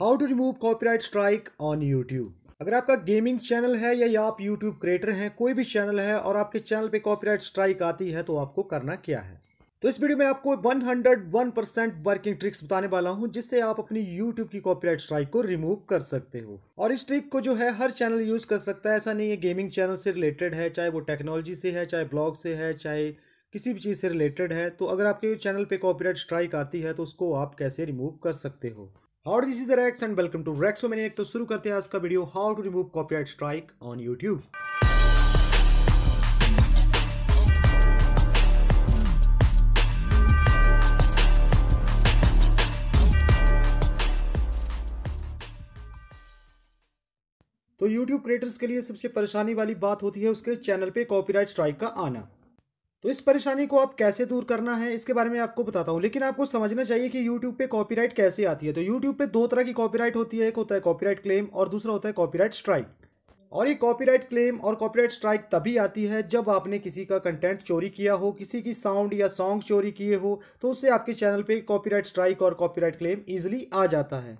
how to remove copyright strike on YouTube अगर आपका gaming channel है या आप यूट्यूब क्रिएटर हैं कोई भी चैनल है और आपके चैनल पे कॉपीराइट स्ट्राइक आती है तो आपको करना क्या है तो इस वीडियो में आपको 101 परसेंट वर्किंग ट्रिक्स बताने वाला हूं जिससे आप अपनी YouTube की कॉपीराइट स्ट्राइक को रिमूव कर सकते हो और इस ट्रिक को जो है हर चैनल यूज़ कर सकता है ऐसा नहीं है गेमिंग चैनल से रिलेटेड है चाहे वो टेक्नोलॉजी से है चाहे ब्लॉग से है चाहे किसी भी चीज़ से रिलेटेड है तो अगर आपके चैनल पे कॉपीराइट स्ट्राइक आती है तो उसको आप कैसे रिमूव कर सकते हो और this is the Rax and welcome to Raxo मैंने एक तो शुरू करते हैं आज का video how to remove copyright strike on YouTube तो YouTube क्रिएटर्स के लिए सबसे परेशानी वाली बात होती है उसके चैनल पे कॉपीराइट स्ट्राइक का आना तो इस परेशानी को आप कैसे दूर करना है इसके बारे में आपको बताता हूँ लेकिन आपको समझना चाहिए कि YouTube पे कॉपीराइट कैसे आती है तो YouTube पे दो तरह की कॉपीराइट होती है एक होता है कॉपीराइट क्लेम और दूसरा होता है कॉपीराइट स्ट्राइक और ये कॉपीराइट क्लेम और कॉपीराइट स्ट्राइक तभी आती है जब आपने किसी का कंटेंट चोरी किया हो किसी की साउंड या सॉन्ग चोरी किए हो तो उससे आपके चैनल पर कॉपीराइट स्ट्राइक और कॉपीराइट क्लेम ईजिली आ जाता है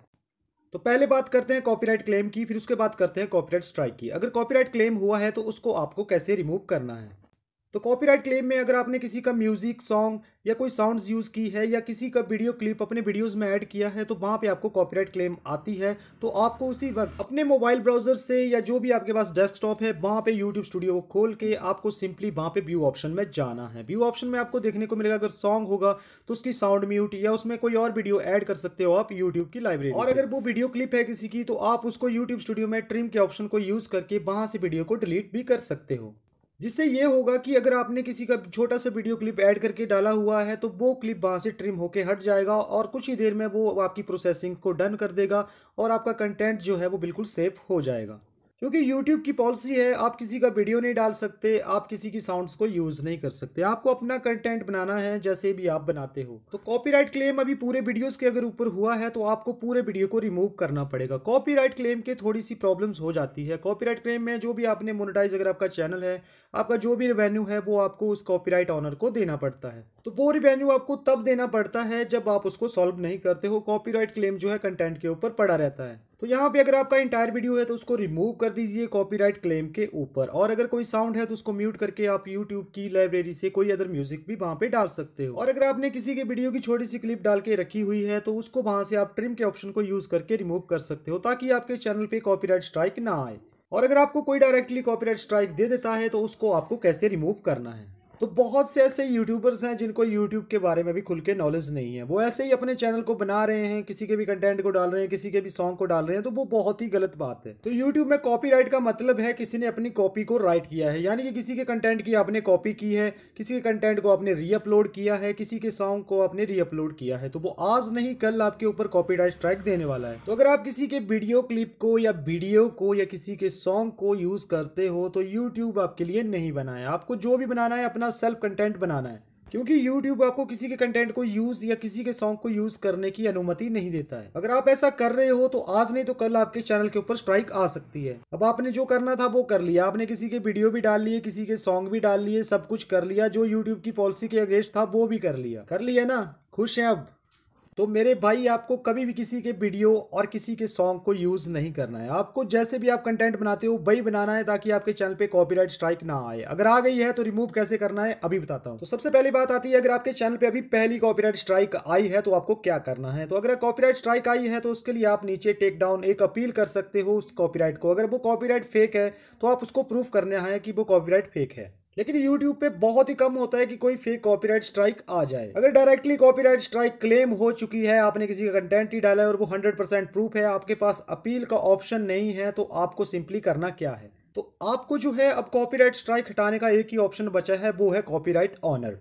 तो पहले बात करते हैं कॉपीराइट क्लेम की फिर उसके बाद करते हैं कॉपीराइट स्ट्राइक की अगर कॉपीराइट क्लेम हुआ है तो उसको आपको कैसे रिमूव करना है तो कॉपीराइट क्लेम में अगर आपने किसी का म्यूजिक सॉन्ग या कोई साउंड्स यूज़ की है या किसी का वीडियो क्लिप अपने वीडियोस में ऐड किया है तो वहाँ पे आपको कॉपीराइट क्लेम आती है तो आपको उसी वक्त अपने मोबाइल ब्राउजर से या जो भी आपके पास डेस्कटॉप है वहाँ पे यूट्यूब स्टूडियो को खोल के आपको सिंपली वहाँ पे व्यू ऑप्शन में जाना है व्यू ऑप्शन में आपको देखने को मिलेगा अगर सॉन्ग होगा तो उसकी साउंड म्यूट या उसमें कोई और वीडियो एड कर सकते हो आप यूट्यूब की लाइब्रेरी और अगर वो वीडियो क्लिप है किसी की तो आप उसको यूट्यूब स्टूडियो में ट्रिम के ऑप्शन को यूज़ करके वहाँ से वीडियो को डिलीट भी कर सकते हो जिससे ये होगा कि अगर आपने किसी का छोटा सा वीडियो क्लिप ऐड करके डाला हुआ है तो वो क्लिप वहाँ से ट्रिम होके हट जाएगा और कुछ ही देर में वो आपकी प्रोसेसिंग को डन कर देगा और आपका कंटेंट जो है वो बिल्कुल सेफ हो जाएगा क्योंकि YouTube की पॉलिसी है आप किसी का वीडियो नहीं डाल सकते आप किसी की साउंड्स को यूज़ नहीं कर सकते आपको अपना कंटेंट बनाना है जैसे भी आप बनाते हो तो कॉपीराइट क्लेम अभी पूरे वीडियोस के अगर ऊपर हुआ है तो आपको पूरे वीडियो को रिमूव करना पड़ेगा कॉपीराइट क्लेम के थोड़ी सी प्रॉब्लम्स हो जाती है कॉपी क्लेम में जो भी आपने मोनिटाइज अगर आपका चैनल है आपका जो भी रिवेन्यू है वो आपको उस कॉपीराइट ऑनर को देना पड़ता है तो वो रिवेन्यू आपको तब देना पड़ता है जब आप उसको सॉल्व नहीं करते हो कॉपीराइट क्लेम जो है कंटेंट के ऊपर पड़ा रहता है तो यहाँ पे अगर आपका इंटायर वीडियो है तो उसको रिमूव कर दीजिए कॉपीराइट क्लेम के ऊपर और अगर कोई साउंड है तो उसको म्यूट करके आप यूट्यूब की लाइब्रेरी से कोई अदर म्यूजिक भी वहाँ पे डाल सकते हो और अगर आपने किसी के वीडियो की छोटी सी क्लिप डाल के रखी हुई है तो उसको वहाँ से आप ट्रिम के ऑप्शन को यूज करके रिमूव कर सकते हो ताकि आपके चैनल पर कॉपी स्ट्राइक ना आए और अगर आपको कोई डायरेक्टली कॉपीराइट स्ट्राइक दे देता है तो उसको आपको कैसे रिमूव करना है तो बहुत से ऐसे यूट्यूबर्स हैं जिनको यूट्यूब के बारे में भी खुल के नॉलेज नहीं है वो ऐसे ही अपने चैनल को बना रहे हैं किसी के भी कंटेंट को डाल रहे हैं किसी के भी सॉन्ग को डाल रहे हैं तो वो बहुत ही गलत बात है तो यूट्यूब में कॉपी का मतलब है किसी ने अपनी कॉपी को राइट किया है यानी कि किसी के कंटेंट की आपने कॉपी की है किसी के कंटेंट को आपने रीअपलोड किया है किसी के सॉन्ग को आपने रीअपलोड किया है तो वो आज नहीं कल आपके ऊपर कॉपी स्ट्राइक देने वाला है तो अगर आप किसी के वीडियो क्लिप को या वीडियो को या किसी के सॉन्ग को यूज करते हो तो यूट्यूब आपके लिए नहीं बनाया आपको जो भी बनाना है अपना अपना सेल्फ कंटेंट बनाना है क्योंकि YouTube आपको किसी के कंटेंट को यूज़ या किसी के सॉन्ग को यूज़ करने की अनुमति नहीं देता है अगर आप ऐसा कर रहे हो तो आज नहीं तो कल आपके चैनल के ऊपर स्ट्राइक आ सकती है अब आपने जो करना था वो कर लिया आपने किसी के वीडियो भी डाल लिए किसी के सॉन्ग भी डाल लिए सब कुछ कर लिया जो यूट्यूब की पॉलिसी के अगेंस्ट था वो भी कर लिया कर लिया ना खुश है अब तो मेरे भाई आपको कभी भी किसी के वीडियो और किसी के सॉन्ग को यूज़ नहीं करना है आपको जैसे भी आप कंटेंट बनाते हो वही बनाना है ताकि आपके चैनल पे कॉपीराइट स्ट्राइक ना आए अगर आ गई है तो रिमूव कैसे करना है अभी बताता हूँ तो सबसे पहली बात आती है अगर आपके चैनल पे अभी पहली कॉपीराइट स्ट्राइक आई है तो आपको क्या करना है तो अगर कॉपीराइट स्ट्राइक आई है तो उसके लिए आप नीचे टेक डाउन एक अपील कर सकते हो उस कॉपी को अगर वो कॉपी फेक है तो आप उसको प्रूफ करना है कि वो कॉपी फेक है लेकिन यूट्यूब पे बहुत ही कम होता है कि कोई फेक कॉपीराइट स्ट्राइक आ जाए अगर डायरेक्टली कॉपीराइट स्ट्राइक क्लेम हो चुकी है आपने किसी का कंटेंट ही डाला है और वो 100% प्रूफ है आपके पास अपील का ऑप्शन नहीं है तो आपको सिंपली करना क्या है तो आपको जो है अब कॉपीराइट स्ट्राइक हटाने का एक ही ऑप्शन बचा है वो है कॉपीराइट ऑनर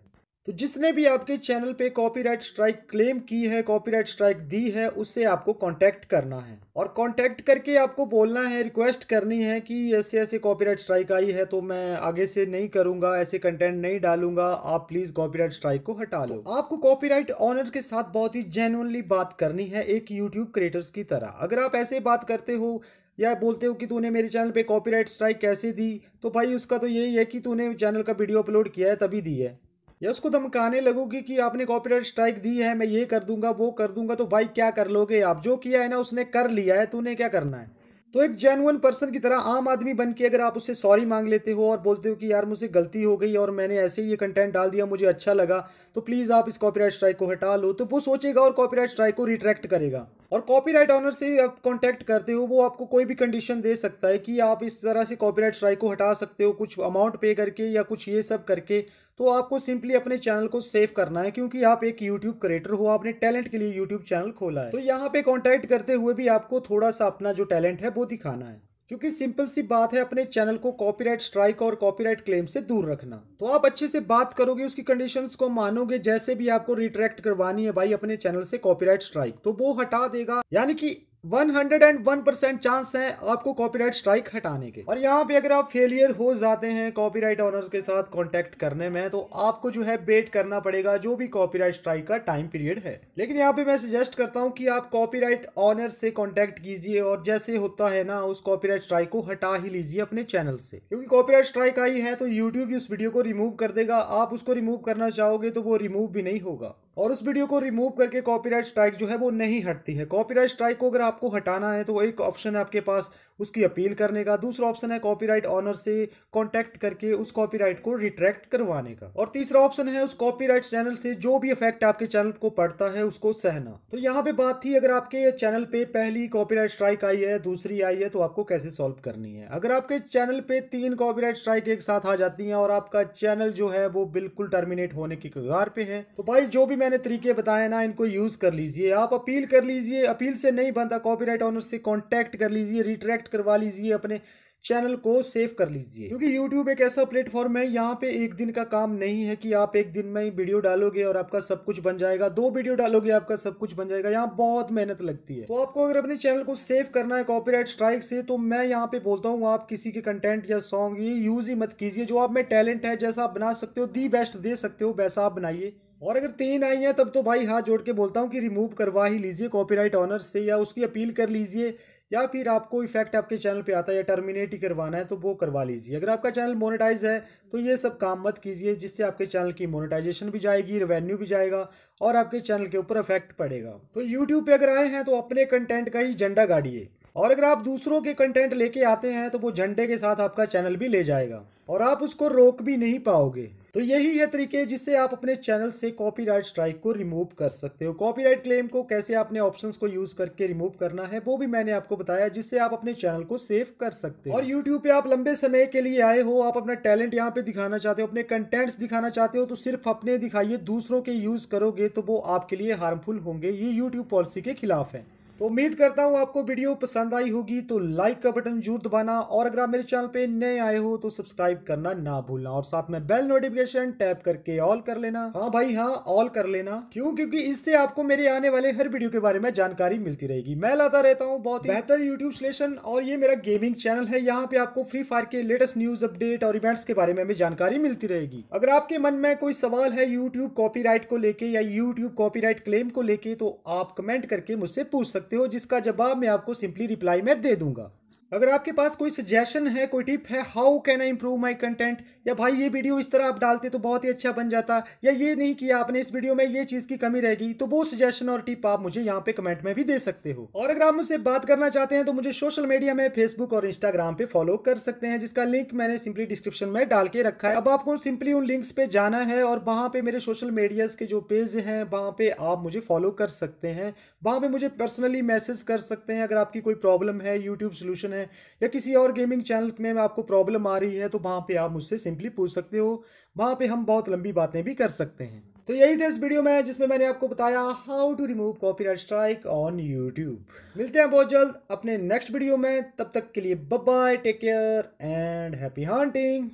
तो जिसने भी आपके चैनल पे कॉपीराइट स्ट्राइक क्लेम की है कॉपीराइट स्ट्राइक दी है उससे आपको कांटेक्ट करना है और कांटेक्ट करके आपको बोलना है रिक्वेस्ट करनी है कि ऐसे ऐसे कॉपीराइट स्ट्राइक आई है तो मैं आगे से नहीं करूंगा ऐसे कंटेंट नहीं डालूंगा आप प्लीज कॉपीराइट स्ट्राइक को हटा लो तो आपको कॉपीराइट ऑनर्स के साथ बहुत ही जेन्युनली बात करनी है एक यूट्यूब क्रिएटर्स की तरह अगर आप ऐसे बात करते हो या बोलते हो कि तूने मेरे चैनल पे कॉपीराइट स्ट्राइक कैसे दी तो भाई उसका तो यही है कि तूने चैनल का वीडियो अपलोड किया है तभी दी है या उसको धमकाने लगोगे कि आपने कॉपीराइट स्ट्राइक दी है मैं ये कर दूंगा वो कर दूंगा तो भाई क्या कर लोगे आप जो किया है ना उसने कर लिया है तो उन्हें क्या करना है तो एक जेनुअन पर्सन की तरह आम आदमी बन के अगर आप उससे सॉरी मांग लेते हो और बोलते हो कि यार मुझसे गलती हो गई और मैंने ऐसे ही ये कंटेंट डाल दिया मुझे अच्छा लगा तो प्लीज़ आप इस कॉपीराइट स्ट्राइक को हटा लो तो वो सोचेगा और कॉपीराइट स्ट्राइक को रिट्रैक्ट करेगा और कॉपीराइट ऑनर से आप कॉन्टैक्ट करते हो वो आपको कोई भी कंडीशन दे सकता है कि आप इस तरह से कॉपीराइट स्ट्राइक को हटा सकते हो कुछ अमाउंट पे करके या कुछ ये सब करके तो आपको सिंपली अपने चैनल को सेव करना है क्योंकि आप एक यूट्यूब क्रिएटर हो आपने टैलेंट के लिए यूट्यूब चैनल खोला है तो यहाँ पे कॉन्टैक्ट करते हुए भी आपको थोड़ा सा अपना जो टैलेंट है वो दिखाना है क्योंकि सिंपल सी बात है अपने चैनल को कॉपीराइट स्ट्राइक और कॉपीराइट क्लेम से दूर रखना तो आप अच्छे से बात करोगे उसकी कंडीशंस को मानोगे जैसे भी आपको रिट्रैक्ट करवानी है भाई अपने चैनल से कॉपीराइट स्ट्राइक तो वो हटा देगा यानी कि 101 चांस है आपको कॉपीराइट स्ट्राइक हटाने के और यहाँ पे अगर आप फेलियर हो जाते हैं कॉपीराइट ओनर्स के साथ कांटेक्ट करने में तो आपको जो है वेट करना पड़ेगा जो भी कॉपीराइट स्ट्राइक का टाइम पीरियड है लेकिन यहाँ पे मैं सजेस्ट करता हूँ कि आप कॉपीराइट ऑनर से कॉन्टेक्ट कीजिए और जैसे होता है ना उस कॉपी स्ट्राइक को हटा ही लीजिए अपने चैनल से क्योंकि कॉपी स्ट्राइक आई है तो यूट्यूब उस वीडियो को रिमूव कर देगा आप उसको रिमूव करना चाहोगे तो वो रिमूव भी नहीं होगा और उस वीडियो को रिमूव करके कॉपीराइट स्ट्राइक जो है वो नहीं हटती है कॉपीराइट स्ट्राइक को अगर आपको हटाना है तो एक ऑप्शन है आपके पास उसकी अपील करने का दूसरा ऑप्शन है कॉपीराइट ऑनर से कांटेक्ट करके उस कॉपीराइट को रिट्रैक्ट करवाने का और तीसरा ऑप्शन है उस कॉपीराइट चैनल से जो भी इफेक्ट आपके चैनल को पड़ता है उसको सहना तो यहाँ पे बात थी अगर आपके चैनल पे पहली कॉपीराइट स्ट्राइक आई है दूसरी आई है तो आपको कैसे सॉल्व करनी है अगर आपके चैनल पे तीन कॉपीराइट स्ट्राइक एक साथ आ जाती है और आपका चैनल जो है वो बिल्कुल टर्मिनेट होने की कगार पे है तो भाई जो भी मैंने तरीके बताए ना इनको यूज कर लीजिए आप अपील कर लीजिए अपील से नहीं बनता कॉपी ऑनर से कॉन्टेक्ट कर लीजिए रिट्रैक्ट सेलेक्ट करवा लीजिए अपने चैनल को सेव कर लीजिए क्योंकि YouTube एक ऐसा प्लेटफॉर्म है यहाँ पे एक दिन का काम नहीं है कि आप एक दिन में ही वीडियो डालोगे और आपका सब कुछ बन जाएगा दो वीडियो डालोगे आपका सब कुछ बन जाएगा यहाँ बहुत मेहनत लगती है तो आपको अगर अपने चैनल को सेव करना है कॉपीराइट स्ट्राइक से तो मैं यहाँ पे बोलता हूँ आप किसी के कंटेंट या सॉन्ग ये यूज ही मत कीजिए जो आप में टैलेंट है जैसा आप बना सकते हो दी बेस्ट दे सकते हो वैसा आप बनाइए और अगर तीन आई हैं तब तो भाई हाथ जोड़ के बोलता हूँ कि रिमूव करवा ही लीजिए कॉपीराइट ऑनर से या उसकी अपील कर लीजिए या फिर आपको इफेक्ट आपके चैनल पे आता है या टर्मिनेट ही करवाना है तो वो करवा लीजिए अगर आपका चैनल मोनेटाइज है तो ये सब काम मत कीजिए जिससे आपके चैनल की मोनेटाइजेशन भी जाएगी रेवेन्यू भी जाएगा और आपके चैनल के ऊपर इफेक्ट पड़ेगा तो यूट्यूब पर अगर आए हैं तो अपने कंटेंट का ही झंडा गाड़िए और अगर आप दूसरों के कंटेंट लेके आते हैं तो वो झंडे के साथ आपका चैनल भी ले जाएगा और आप उसको रोक भी नहीं पाओगे तो यही है तरीके जिससे आप अपने चैनल से कॉपीराइट स्ट्राइक को रिमूव कर सकते हो कॉपीराइट क्लेम को कैसे आपने ऑप्शंस को यूज करके रिमूव करना है वो भी मैंने आपको बताया जिससे आप अपने चैनल को सेव कर सकते हो और यूट्यूब पे आप लंबे समय के लिए आए हो आप अपना टैलेंट यहाँ पे दिखाना चाहते हो अपने कंटेंट्स दिखाना चाहते हो तो सिर्फ अपने दिखाइए दूसरों के यूज करोगे तो वो आपके लिए हार्मफुल होंगे ये यूट्यूब पॉलिसी के खिलाफ है तो उम्मीद करता हूँ आपको वीडियो पसंद आई होगी तो लाइक का बटन जरूर दबाना और अगर आप मेरे चैनल पे नए आए हो तो सब्सक्राइब करना ना भूलना और साथ में बेल नोटिफिकेशन टैप करके ऑल कर लेना हाँ भाई हाँ ऑल कर लेना क्यों क्योंकि इससे आपको मेरे आने वाले हर वीडियो के बारे में जानकारी मिलती रहेगी मैं लाता रहता हूँ बहुत बेहतर यूट्यूब स्लेशन और ये मेरा गेमिंग चैनल है यहाँ पे आपको फ्री फायर के लेटेस्ट न्यूज अपडेट और इवेंट्स के बारे में भी जानकारी मिलती रहेगी अगर आपके मन में कोई सवाल है यूट्यूब कॉपी को लेकर या यूट्यूब कॉपी क्लेम को लेकर तो आप कमेंट करके मुझसे पूछ सकते सकते हो जिसका जवाब मैं आपको सिंपली रिप्लाई में दे दूंगा अगर आपके पास कोई सजेशन है कोई टिप है how can I improve my content या भाई ये वीडियो इस तरह आप डालते तो बहुत ही अच्छा बन जाता या ये नहीं किया आपने इस वीडियो में ये चीज़ की कमी रहेगी तो वो सजेशन और टिप आप मुझे यहाँ पे कमेंट में भी दे सकते हो और अगर आप मुझसे बात करना चाहते हैं तो मुझे सोशल मीडिया में फेसबुक और इंस्टाग्राम पे फॉलो कर सकते हैं जिसका लिंक मैंने सिंपली डिस्क्रिप्शन में डाल के रखा है अब आपको सिंपली उन लिंक्स पे जाना है और वहाँ पे मेरे सोशल मीडियाज के जो पेज हैं वहाँ पे आप मुझे फॉलो कर सकते हैं वहाँ पे मुझे पर्सनली मैसेज कर सकते हैं अगर आपकी कोई प्रॉब्लम है यूट्यूब सोल्यूशन है या किसी और गेमिंग चैनल में आपको प्रॉब्लम आ रही है तो वहाँ पे आप मुझसे सिंपली पूछ सकते हो वहाँ पे हम बहुत लंबी बातें भी कर सकते हैं तो यही थे इस वीडियो में जिसमें मैंने आपको बताया how to remove copy strike on YouTube मिलते हैं बहुत जल्द अपने नेक्स्ट वीडियो में तब तक के लिए बब bye take care and happy haunting